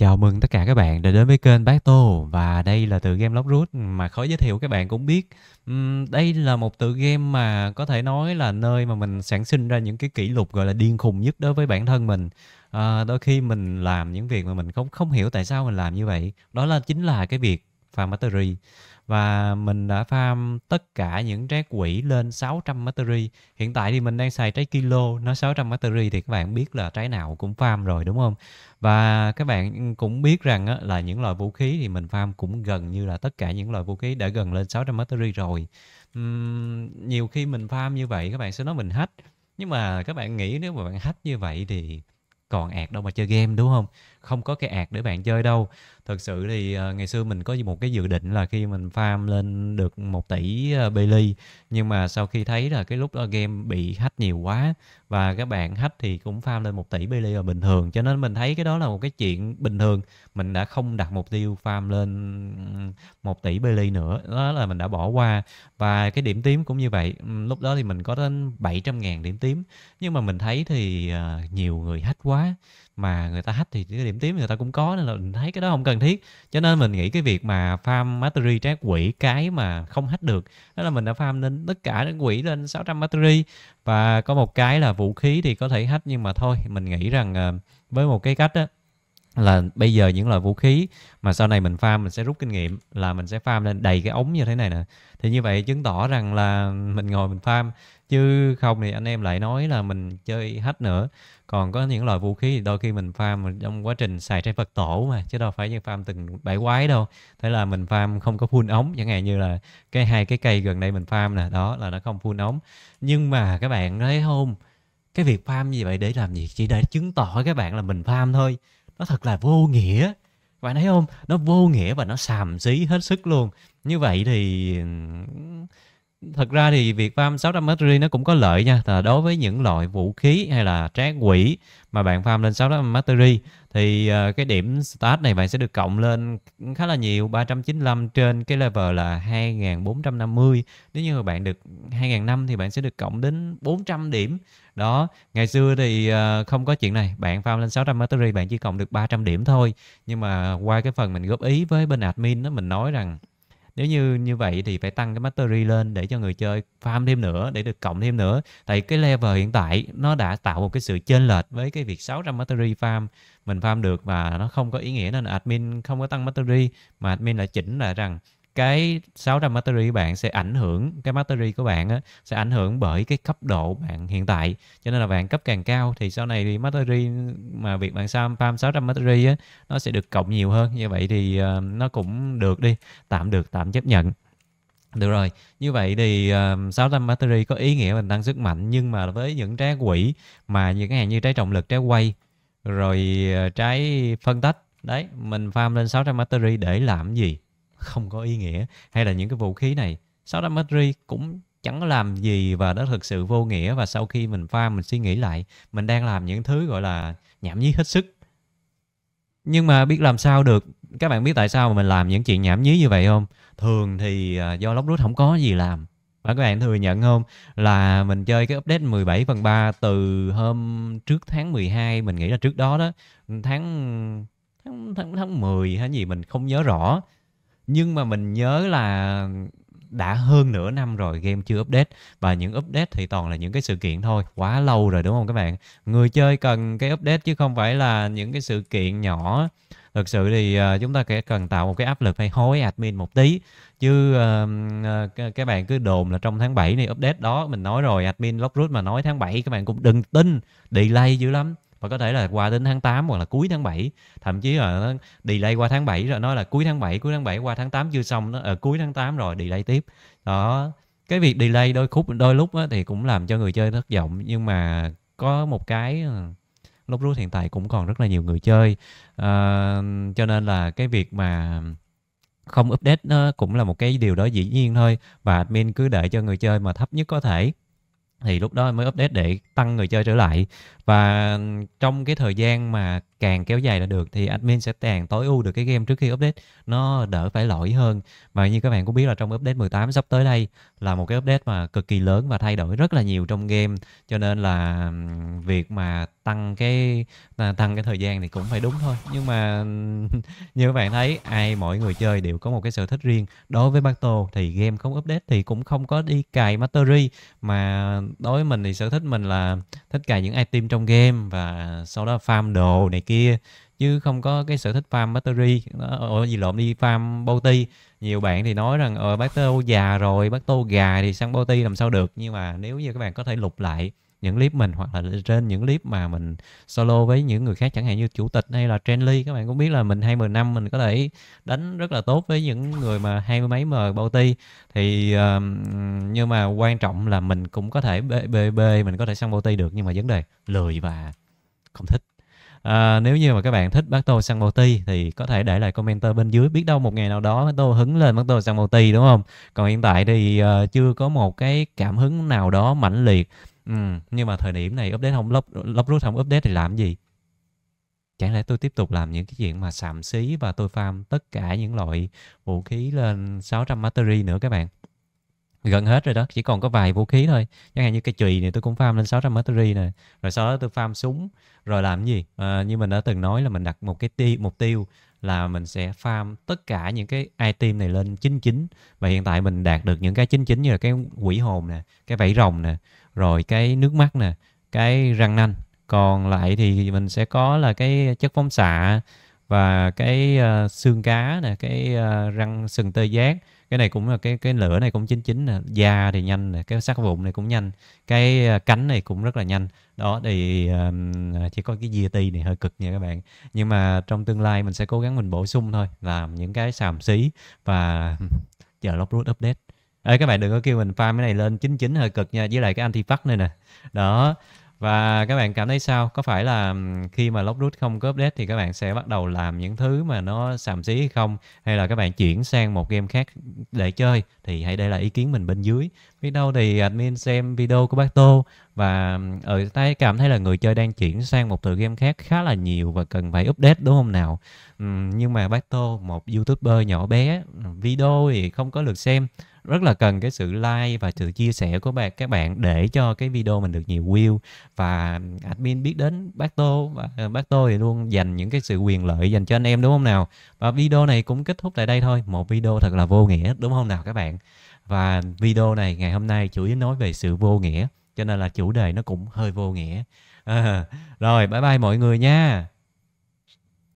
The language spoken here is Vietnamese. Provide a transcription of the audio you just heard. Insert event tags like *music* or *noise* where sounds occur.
Chào mừng tất cả các bạn đã đến với kênh Bác Tô và đây là tựa game Lockroot mà khó giới thiệu các bạn cũng biết. đây là một tựa game mà có thể nói là nơi mà mình sản sinh ra những cái kỷ lục gọi là điên khùng nhất đối với bản thân mình. À, đôi khi mình làm những việc mà mình không không hiểu tại sao mình làm như vậy. Đó là chính là cái việc farm battery và mình đã farm tất cả những trái quỷ lên 600 battery. Hiện tại thì mình đang xài trái kilo, nó 600 battery thì các bạn biết là trái nào cũng farm rồi đúng không? Và các bạn cũng biết rằng á, là những loại vũ khí thì mình farm cũng gần như là tất cả những loại vũ khí đã gần lên 600 battery rồi. Uhm, nhiều khi mình farm như vậy các bạn sẽ nói mình hết Nhưng mà các bạn nghĩ nếu mà bạn hết như vậy thì còn ạt đâu mà chơi game đúng không không có cái ạt để bạn chơi đâu thật sự thì uh, ngày xưa mình có một cái dự định là khi mình farm lên được một tỷ uh, Bailey nhưng mà sau khi thấy là cái lúc uh, game bị hack nhiều quá và các bạn hack thì cũng farm lên 1 tỷ Billy là bình thường cho nên mình thấy cái đó là một cái chuyện bình thường mình đã không đặt mục tiêu farm lên 1 tỷ Billy nữa đó là mình đã bỏ qua và cái điểm tím cũng như vậy lúc đó thì mình có đến 700 ngàn điểm tím nhưng mà mình thấy thì à, nhiều người hack quá mà người ta hack thì cái điểm tím người ta cũng có nên là mình thấy cái đó không cần thiết cho nên mình nghĩ cái việc mà farm battery trái quỷ cái mà không hack được đó là mình đã farm lên tất cả những quỷ lên 600 battery và có một cái là vũ khí thì có thể hack nhưng mà thôi mình nghĩ rằng ờ, với một cái cách đó, là bây giờ những loại vũ khí mà sau này mình farm mình sẽ rút kinh nghiệm là mình sẽ farm lên đầy cái ống như thế này nè thì như vậy chứng tỏ rằng là mình ngồi mình farm chứ không thì anh em lại nói là mình chơi hết nữa còn có những loại vũ khí thì đôi khi mình farm trong quá trình xài trái phật tổ mà chứ đâu phải như farm từng bãi quái đâu thế là mình farm không có full ống chẳng hạn như là cái hai cái cây gần đây mình farm nè đó là nó không full ống nhưng mà các bạn thấy không cái việc farm như vậy để làm gì chỉ để chứng tỏ các bạn là mình farm thôi nó thật là vô nghĩa bạn thấy không nó vô nghĩa và nó xàm xí hết sức luôn như vậy thì thật ra thì việc farm 600 mastery nó cũng có lợi nha đối với những loại vũ khí hay là trái quỷ mà bạn farm lên 600 mastery thì uh, cái điểm start này bạn sẽ được cộng lên khá là nhiều 395 trên cái level là 2450 nếu như bạn được năm thì bạn sẽ được cộng đến 400 điểm đó ngày xưa thì uh, không có chuyện này bạn farm lên 600 mastery bạn chỉ cộng được 300 điểm thôi nhưng mà qua cái phần mình góp ý với bên admin đó mình nói rằng nếu như như vậy thì phải tăng cái mastery lên để cho người chơi farm thêm nữa để được cộng thêm nữa tại cái level hiện tại nó đã tạo một cái sự chênh lệch với cái việc 600 mastery farm mình farm được và nó không có ý nghĩa nên admin không có tăng mastery mà admin lại chỉnh lại rằng cái 600 mastery của bạn sẽ ảnh hưởng cái battery của bạn á, sẽ ảnh hưởng bởi cái cấp độ bạn hiện tại cho nên là bạn cấp càng cao thì sau này thì battery mà việc bạn sam farm 600 battery á, nó sẽ được cộng nhiều hơn như vậy thì uh, nó cũng được đi tạm được tạm chấp nhận được rồi, như vậy thì uh, 600 battery có ý nghĩa mình tăng sức mạnh nhưng mà với những trái quỷ mà những cái hàng như trái trọng lực, trái quay rồi uh, trái phân tách đấy, mình farm lên 600 battery để làm gì? không có ý nghĩa hay là những cái vũ khí này Sauda Madri cũng chẳng làm gì và nó thực sự vô nghĩa và sau khi mình pha mình suy nghĩ lại mình đang làm những thứ gọi là nhảm nhí hết sức nhưng mà biết làm sao được các bạn biết tại sao mà mình làm những chuyện nhảm nhí như vậy không thường thì à, do lóc rút không có gì làm và các bạn thừa nhận không là mình chơi cái update 17 phần 3 từ hôm trước tháng 12 mình nghĩ là trước đó đó tháng tháng tháng, tháng 10 hay gì mình không nhớ rõ nhưng mà mình nhớ là đã hơn nửa năm rồi game chưa update và những update thì toàn là những cái sự kiện thôi quá lâu rồi đúng không các bạn người chơi cần cái update chứ không phải là những cái sự kiện nhỏ thực sự thì uh, chúng ta sẽ cần tạo một cái áp lực hay hối admin một tí chứ uh, ờ, ờ, các bạn cứ đồn là trong tháng 7 này update đó mình nói rồi admin lockroots mà nói tháng 7 các bạn cũng đừng tin delay dữ lắm và có thể là qua đến tháng 8 hoặc là cuối tháng 7 thậm chí là nó delay qua tháng 7 rồi nói là cuối tháng 7 cuối tháng 7 qua tháng 8 chưa xong nó ở ờ, cuối tháng 8 rồi delay tiếp đó cái việc delay đôi khúc đôi lúc á, thì cũng làm cho người chơi thất vọng nhưng mà có một cái ờ, lúc rút hiện tại cũng còn rất là nhiều người chơi à, cho nên là cái việc mà không update nó cũng là một cái điều đó dĩ nhiên thôi và admin cứ để cho người chơi mà thấp nhất có thể thì lúc đó mới update để tăng người chơi trở lại và trong cái thời gian mà càng kéo dài là được thì admin sẽ càng tối ưu được cái game trước khi update nó đỡ phải lỗi hơn và như các bạn cũng biết là trong update 18 sắp tới đây là một cái update mà cực kỳ lớn và thay đổi rất là nhiều trong game cho nên là việc mà tăng cái à, tăng cái thời gian thì cũng phải đúng thôi nhưng mà *laughs* như các bạn thấy ai mỗi người chơi đều có một cái sở thích riêng đối với battle thì game không update thì cũng không có đi cài mastery mà đối với mình thì sở thích mình là thích cài những item trong game và sau đó farm đồ này kia chứ không có cái sở thích farm battery ở gì lộn đi farm bounty nhiều bạn thì nói rằng ờ bác tô già rồi bác tô gà thì sang bounty làm sao được nhưng mà nếu như các bạn có thể lục lại những clip mình hoặc là trên những clip mà mình solo với những người khác chẳng hạn như chủ tịch hay là Trenly các bạn cũng biết là mình 20 năm mình có thể đánh rất là tốt với những người mà hai mươi mấy mờ bao ti thì ờ, nhưng mà quan trọng là mình cũng có thể bê bê, bê mình có thể sang bao ti được nhưng mà vấn đề lười và không thích à, nếu như mà các bạn thích bác tô sang màu ti thì có thể để lại commenter bên dưới biết đâu một ngày nào đó bác tô hứng lên bác tô sang màu ti đúng không còn hiện tại thì uh, chưa có một cái cảm hứng nào đó mãnh liệt ừ, nhưng mà thời điểm này update không lóc lóc không update thì làm gì chẳng lẽ tôi tiếp tục làm những cái chuyện mà sạm xí và tôi farm tất cả những loại vũ khí lên 600 battery nữa các bạn gần hết rồi đó chỉ còn có vài vũ khí thôi chẳng hạn như cây chùy này tôi cũng farm lên 600 artillery này rồi sau đó tôi farm súng rồi làm gì à, như mình đã từng nói là mình đặt một cái tiêu mục tiêu là mình sẽ farm tất cả những cái item này lên 99 và hiện tại mình đạt được những cái 99 như là cái quỷ hồn nè cái vảy rồng nè rồi cái nước mắt nè cái răng nanh còn lại thì mình sẽ có là cái chất phóng xạ và cái uh, xương cá nè cái uh, răng sừng tê giác cái này cũng là cái cái lửa này cũng chín chín nè da thì nhanh nè cái sắc vụn này cũng nhanh cái uh, cánh này cũng rất là nhanh đó thì uh, chỉ có cái dìa GT này hơi cực nha các bạn nhưng mà trong tương lai mình sẽ cố gắng mình bổ sung thôi làm những cái sàm xí và chờ Lockroot update Ê, các bạn đừng có kêu mình farm cái này lên 99 hơi cực nha với lại cái anti phát này nè đó và các bạn cảm thấy sao? Có phải là khi mà log root không có update thì các bạn sẽ bắt đầu làm những thứ mà nó xàm xí hay không? Hay là các bạn chuyển sang một game khác để chơi? Thì hãy để lại ý kiến mình bên dưới. Biết đâu thì admin xem video của bác Tô và ở ừ, tay cảm thấy là người chơi đang chuyển sang một tựa game khác khá là nhiều và cần phải update đúng không nào? Uhm, nhưng mà bác Tô, một youtuber nhỏ bé, video thì không có lượt xem rất là cần cái sự like và sự chia sẻ của bạn các bạn để cho cái video mình được nhiều view và admin biết đến bác tô và ờ, bác tô thì luôn dành những cái sự quyền lợi dành cho anh em đúng không nào và video này cũng kết thúc tại đây thôi một video thật là vô nghĩa đúng không nào các bạn và video này ngày hôm nay chủ yếu nói về sự vô nghĩa cho nên là chủ đề nó cũng hơi vô nghĩa à, *laughs* rồi bye bye mọi người nha